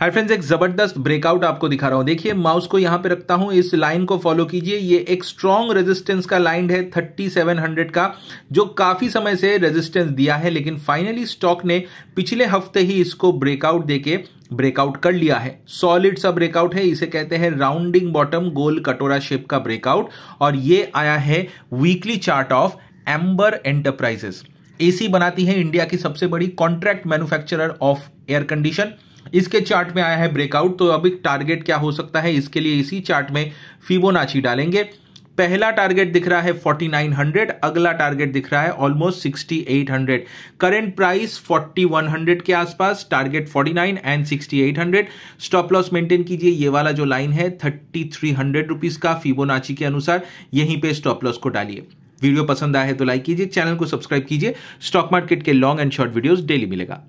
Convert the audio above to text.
hi friends एक जबरदस्त breakout आपको दिखा रहा हूं देखिए माउस को यहां पे रखता हूं इस लाइन को फॉलो कीजिए ये एक स्ट्रॉन्ग रेजिस्टेंस का लाइन है 3700 का जो काफी समय से रेजिस्टेंस दिया है लेकिन फाइनली स्टॉक ने पिछले हफ्ते ही इसको ब्रेकआउट देके ब्रेकआउट कर लिया है सॉलिड सा ब्रेकआउट है इसे कहते हैं राउंडिंग बॉटम गोल कटोरा शेप का ब्रेकआउट और ये आया है weekly chart of Amber Enterprises AC बनाती है इंडिया की सबसे बड़ी contract manufacturer of air condition इसके चार्ट में आया है ब्रेकआउट तो अभी टारगेट क्या हो सकता है इसके लिए इसी चार्ट में फिबोनाची डालेंगे पहला टारगेट दिख रहा है 4900 अगला टारगेट दिख रहा है ऑलमोस्ट 6800 करंट प्राइस 4100 के आसपास target 49 and 6800 stop loss maintain कीजिए ये वाला जो लाइन है 3300 रुपीस का फिबोनाची के अनुसार यहीं पे स्टॉप लॉस को डालिए वीडियो पसंद आए तो लाइक कीजिए चैनल को सब्सक्राइब कीजिए स्टॉक मार्केट के long and short videos daily मिलेगा